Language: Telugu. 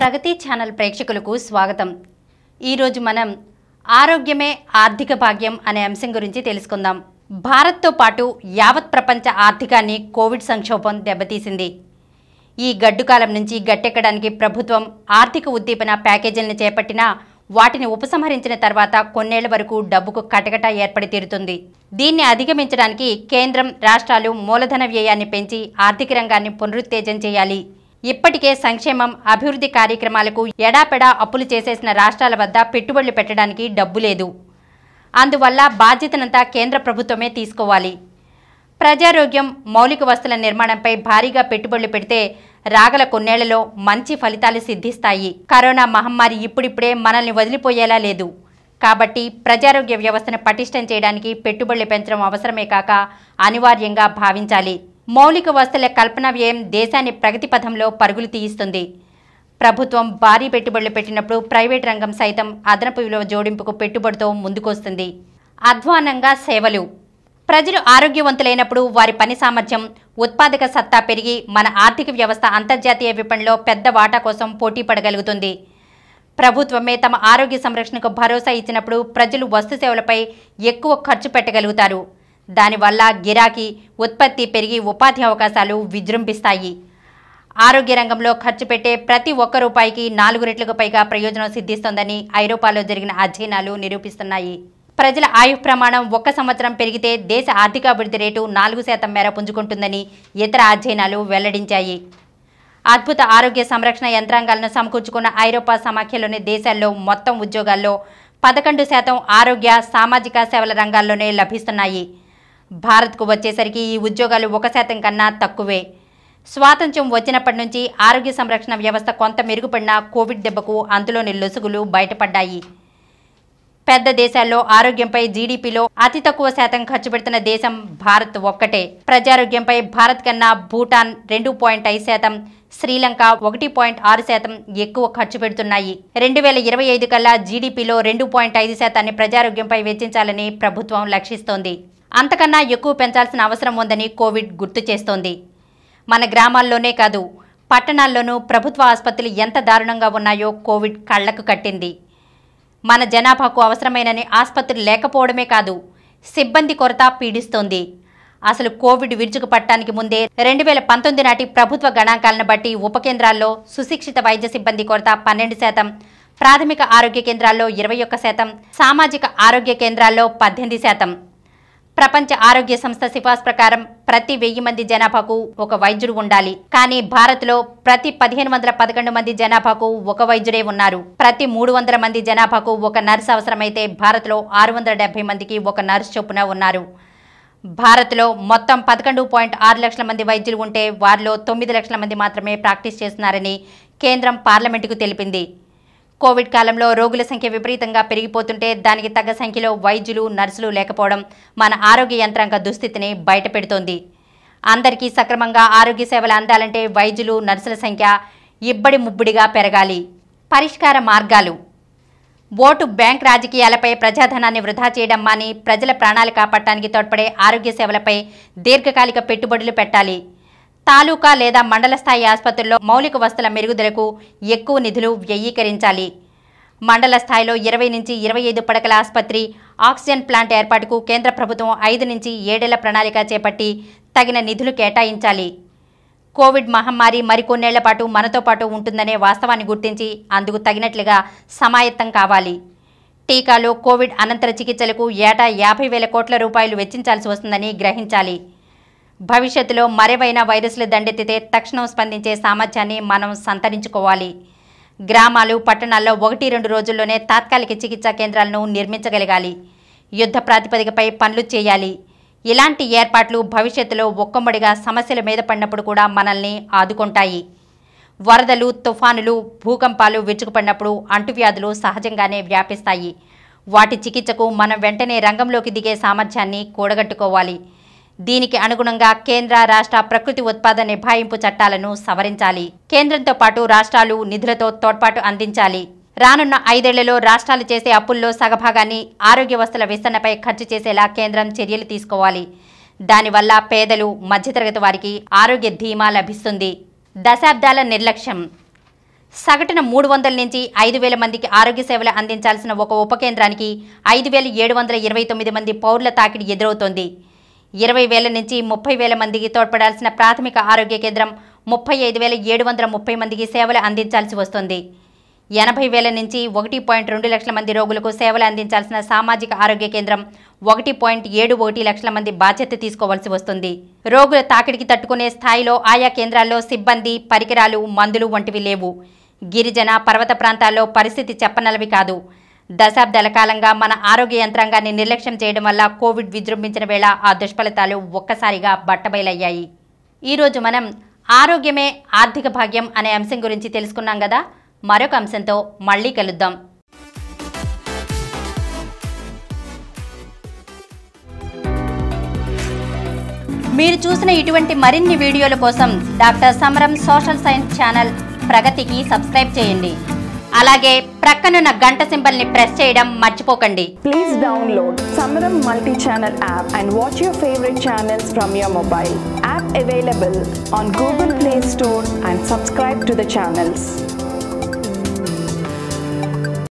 ప్రగతి ఛానల్ ప్రేక్షకులకు స్వాగతం ఈరోజు మనం ఆరోగ్యమే ఆర్థిక భాగ్యం అనే అంశం గురించి తెలుసుకుందాం భారత్తో పాటు యావత్ ప్రపంచ ఆర్థికాన్ని కోవిడ్ సంక్షోభం దెబ్బతీసింది ఈ గడ్డుకాలం నుంచి గట్టెక్కడానికి ప్రభుత్వం ఆర్థిక ఉద్దీపన ప్యాకేజీలను చేపట్టినా వాటిని ఉపసంహరించిన తర్వాత కొన్నేళ్ల వరకు డబ్బుకు కటకట ఏర్పడి తీరుతుంది దీన్ని అధిగమించడానికి కేంద్రం రాష్ట్రాలు మూలధన వ్యయాన్ని పెంచి ఆర్థిక రంగాన్ని పునరుత్తేజం చేయాలి ఇప్పటికే సంక్షేమం అభివృద్ధి కార్యక్రమాలకు ఎడాపెడా అప్పులు చేసేసిన రాష్ట్రాల వద్ద పెట్టుబడులు పెట్టడానికి డబ్బు లేదు అందువల్ల బాధ్యతనంతా కేంద్ర ప్రభుత్వమే తీసుకోవాలి ప్రజారోగ్యం మౌలిక వసతుల నిర్మాణంపై భారీగా పెట్టుబడులు పెడితే రాగల కొన్నేళ్లలో మంచి ఫలితాలు సిద్ధిస్తాయి కరోనా మహమ్మారి ఇప్పుడిప్పుడే మనల్ని వదిలిపోయేలా లేదు కాబట్టి ప్రజారోగ్య వ్యవస్థను పటిష్టం చేయడానికి పెట్టుబడులు పెంచడం అవసరమే కాక అనివార్యంగా భావించాలి మౌలిక వసతుల కల్పన వ్యయం దేశాన్ని ప్రగతి పథంలో పరుగులు తీయిస్తుంది ప్రభుత్వం భారీ పెట్టుబడులు పెట్టినప్పుడు ప్రైవేట్ రంగం సైతం అదనపు విలువ జోడింపుకు పెట్టుబడితో ముందుకొస్తుంది అధ్వానంగా సేవలు ప్రజలు ఆరోగ్యవంతులైనప్పుడు వారి పని సామర్థ్యం ఉత్పాదక సత్తా పెరిగి మన ఆర్థిక వ్యవస్థ అంతర్జాతీయ విపణిలో పెద్ద వాటా కోసం పోటీ పడగలుగుతుంది ప్రభుత్వమే తమ ఆరోగ్య సంరక్షణకు భరోసా ఇచ్చినప్పుడు ప్రజలు వస్తు సేవలపై ఎక్కువ ఖర్చు పెట్టగలుగుతారు దానివల్ల గిరాకీ ఉత్పత్తి పెరిగి ఉపాధి అవకాశాలు విజృంభిస్తాయి ఆరోగ్య రంగంలో ఖర్చు పెట్టే ప్రతి ఒక్క రూపాయికి నాలుగు రెట్లకు పైగా ప్రయోజనం సిద్ధిస్తోందని ఐరోపాలో జరిగిన అధ్యయనాలు నిరూపిస్తున్నాయి ప్రజల ఆయు ప్రమాణం ఒక్క సంవత్సరం పెరిగితే దేశ ఆర్థికాభివృద్ధి రేటు నాలుగు శాతం మేర పుంజుకుంటుందని ఇతర అధ్యయనాలు వెల్లడించాయి అద్భుత ఆరోగ్య సంరక్షణ యంత్రాంగాలను సమకూర్చుకున్న ఐరోపా సమాఖ్యలోని దేశాల్లో మొత్తం ఉద్యోగాల్లో పదకొండు శాతం ఆరోగ్య సామాజిక సేవల రంగాల్లోనే లభిస్తున్నాయి భారత్కు వచ్చేసరికి ఈ ఉద్యోగాలు ఒక శాతం కన్నా తక్కువే స్వాతంత్ర్యం వచ్చినప్పటి నుంచి ఆరోగ్య సంరక్షణ వ్యవస్థ కొంత మెరుగుపడిన కోవిడ్ దెబ్బకు అందులోని లొసుగులు బయటపడ్డాయి పెద్ద దేశాల్లో ఆరోగ్యంపై జీడీపీలో అతి తక్కువ శాతం ఖర్చు పెడుతున్న దేశం భారత్ ఒక్కటే ప్రజారోగ్యంపై భారత్ కన్నా భూటాన్ రెండు పాయింట్ ఐదు శాతం శ్రీలంక ఒకటి పాయింట్ ఆరు శాతం ఎక్కువ ఖర్చు పెడుతున్నాయి రెండు వేల ఇరవై ఐదు కల్లా జీడీపీలో రెండు పాయింట్ ఐదు శాతాన్ని ప్రజారోగ్యంపై వెచ్చించాలని ప్రభుత్వం లక్షిస్తోంది అంతకన్నా ఎక్కువ పెంచాల్సిన అవసరం ఉందని కోవిడ్ గుర్తు చేస్తోంది మన గ్రామాల్లోనే కాదు పట్టణాల్లోనూ ప్రభుత్వ ఆసుపత్రులు ఎంత దారుణంగా ఉన్నాయో కోవిడ్ కళ్లకు కట్టింది మన జనాభాకు అవసరమైనని ఆసుపత్రి లేకపోవడమే కాదు సిబ్బంది కొరత పీడిస్తోంది అసలు కోవిడ్ విరుచుకు పట్టడానికి ముందే రెండు వేల పంతొమ్మిది నాటి ప్రభుత్వ గణాంకాలను బట్టి ఉప కేంద్రాల్లో సుశిక్షిత వైద్య సిబ్బంది కొరత పన్నెండు శాతం ప్రాథమిక ఆరోగ్య కేంద్రాల్లో ఇరవై ఒక్క శాతం సామాజిక ఆరోగ్య కేంద్రాల్లో పద్దెనిమిది శాతం ప్రపంచ ఆరోగ్య సంస్థ సిఫార్సు ప్రకారం ప్రతి వెయ్యి మంది జనాభాకు ఒక వైద్యుడు ఉండాలి కానీ భారత్లో ప్రతి పదిహేను వందల పదకొండు మంది జనాభాకు ఒక వైద్యుడే ఉన్నారు ప్రతి మూడు వందల మంది జనాభాకు ఒక నర్సు అవసరమైతే భారత్లో ఆరు వందల డెబ్బై మందికి ఒక నర్సు చొప్పున ఉన్నారు భారత్లో మొత్తం పదకొండు పాయింట్ ఆరు లక్షల మంది వైద్యులు ఉంటే వారిలో తొమ్మిది లక్షల మంది మాత్రమే ప్రాక్టీస్ చేస్తున్నారని కేంద్రం పార్లమెంటుకు తెలిపింది కోవిడ్ కాలంలో రోగుల సంఖ్య విపరీతంగా పెరిగిపోతుంటే దానికి తగ్గ సంఖ్యలో వైద్యులు నర్సులు లేకపోవడం మన ఆరోగ్య యంత్రాంగ దుస్థితిని బయటపెడుతోంది అందరికీ సక్రమంగా ఆరోగ్య సేవలు అందాలంటే వైద్యులు నర్సుల సంఖ్య ఇబ్బడి ముబ్బడిగా పెరగాలి పరిష్కార మార్గాలు ఓటు బ్యాంక్ రాజకీయాలపై ప్రజాధనాన్ని వృధా చేయడం మాని ప్రజల ప్రాణాలు కాపాడటానికి తోడ్పడే ఆరోగ్య సేవలపై దీర్ఘకాలిక పెట్టుబడులు పెట్టాలి తాలూకా లేదా మండల స్థాయి ఆసుపత్రుల్లో మౌలిక వసతుల మెరుగుదలకు ఎక్కువ నిధులు వ్యయీకరించాలి మండల స్థాయిలో ఇరవై నుంచి ఇరవై ఐదు పడకల ఆసుపత్రి ఆక్సిజన్ ప్లాంట్ ఏర్పాటుకు కేంద్ర ప్రభుత్వం ఐదు నుంచి ఏడేళ్ల ప్రణాళిక చేపట్టి తగిన నిధులు కేటాయించాలి కోవిడ్ మహమ్మారి మరికొన్నేళ్ల పాటు మనతో పాటు ఉంటుందనే వాస్తవాన్ని గుర్తించి అందుకు తగినట్లుగా సమాయత్తం కావాలి టీకాలు కోవిడ్ అనంతర చికిత్సలకు ఏటా యాభై వేల కోట్ల రూపాయలు వెచ్చించాల్సి వస్తుందని గ్రహించాలి భవిష్యత్తులో మరేవైనా వైరస్లు దండెత్తితే తక్షణం స్పందించే సామర్థ్యాన్ని మనం సంతరించుకోవాలి గ్రామాలు పట్టణాల్లో ఒకటి రెండు రోజుల్లోనే తాత్కాలిక చికిత్సా కేంద్రాలను నిర్మించగలగాలి యుద్ధ ప్రాతిపదికపై పనులు చేయాలి ఇలాంటి ఏర్పాట్లు భవిష్యత్తులో ఒక్కొమ్మడిగా సమస్యల మీద పడినప్పుడు కూడా మనల్ని ఆదుకుంటాయి వరదలు తుఫానులు భూకంపాలు విరుచుకుపడినప్పుడు అంటువ్యాధులు సహజంగానే వ్యాపిస్తాయి వాటి చికిత్సకు మనం వెంటనే రంగంలోకి దిగే సామర్థ్యాన్ని కూడగట్టుకోవాలి దీనికి అనుగుణంగా కేంద్ర రాష్ట్ర ప్రకృతి ఉత్పాద నిభాయింపు చట్టాలను సవరించాలి కేంద్రంతో పాటు రాష్ట్రాలు నిధులతో తోడ్పాటు అందించాలి రానున్న ఐదేళ్లలో రాష్ట్రాలు చేసే అప్పుల్లో సగభాగాన్ని ఆరోగ్య వ్యవస్థల విస్తరణపై ఖర్చు చేసేలా కేంద్రం చర్యలు తీసుకోవాలి దానివల్ల పేదలు మధ్యతరగతి వారికి ఆరోగ్య ధీమా లభిస్తుంది దశాబ్దాల నిర్లక్ష్యం సగటున మూడు వందల నుంచి ఐదు వేల మందికి ఆరోగ్య సేవలు అందించాల్సిన ఒక ఉపకేంద్రానికి ఐదు వేల ఏడు వందల ఇరవై తొమ్మిది మంది పౌరుల తాకిడి ఎదురవుతోంది ఇరవై వేల నుంచి ముప్పై వేల మందికి తోడ్పడాల్సిన ప్రాథమిక ఆరోగ్య కేంద్రం ముప్పై ఐదు వేల ఏడు వందల ముప్పై మందికి సేవలు అందించాల్సి వస్తుంది ఎనభై వేల నుంచి ఒకటి పాయింట్ రెండు లక్షల మంది రోగులకు సేవలు అందించాల్సిన సామాజిక ఆరోగ్య కేంద్రం ఒకటి పాయింట్ ఏడు ఒకటి లక్షల మంది బాధ్యత తీసుకోవాల్సి వస్తుంది రోగుల తాకిడికి తట్టుకునే స్థాయిలో ఆయా కేంద్రాల్లో సిబ్బంది పరికరాలు మందులు వంటివి లేవు గిరిజన పర్వత ప్రాంతాల్లో పరిస్థితి చెప్పనలవి కాదు దశాబ్దాల కాలంగా మన ఆరోగ్య యంత్రాంగాన్ని నిర్లక్ష్యం చేయడం వల్ల కోవిడ్ విజృంభించిన వేళ ఆ దుష్ఫలితాలు ఒక్కసారిగా బట్టబయలయ్యాయి ఈరోజు మనం ఆరోగ్యమే ఆర్థిక భాగ్యం అనే అంశం గురించి తెలుసుకున్నాం కదా మరొక అంశంతో మళ్ళీ కలుద్దాం మీరు చూసిన ఇటువంటి మరిన్ని వీడియోల కోసం doctor Samaram social science channel ప్రగతికి సబ్స్క్రైబ్ చేయండి అలాగే ప్రక్కనున్న గంట సింబల్ ని ప్రెస్ చేయడం మర్చిపోకండి please download Samaram multi channel app and watch your favourite channels from your mobile app available on Google play store and subscribe to the channels